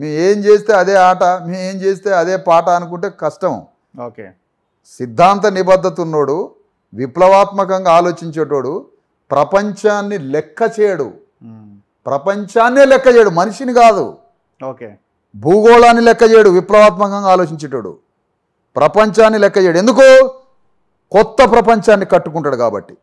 మేము ఏం చేస్తే అదే ఆట మేము ఏం చేస్తే అదే పాట అనుకుంటే కష్టం ఓకే సిద్ధాంత నిబద్ధత ఉన్నోడు విప్లవాత్మకంగా ఆలోచించేటోడు ప్రపంచాన్ని లెక్క చేయడు ప్రపంచాన్నే లెక్క చేయడు మనిషిని కాదు ఓకే భూగోళాన్ని లెక్క చేయడు విప్లవాత్మకంగా ఆలోచించేటోడు ప్రపంచాన్ని లెక్క చేయడు ఎందుకు కొత్త ప్రపంచాన్ని కట్టుకుంటాడు కాబట్టి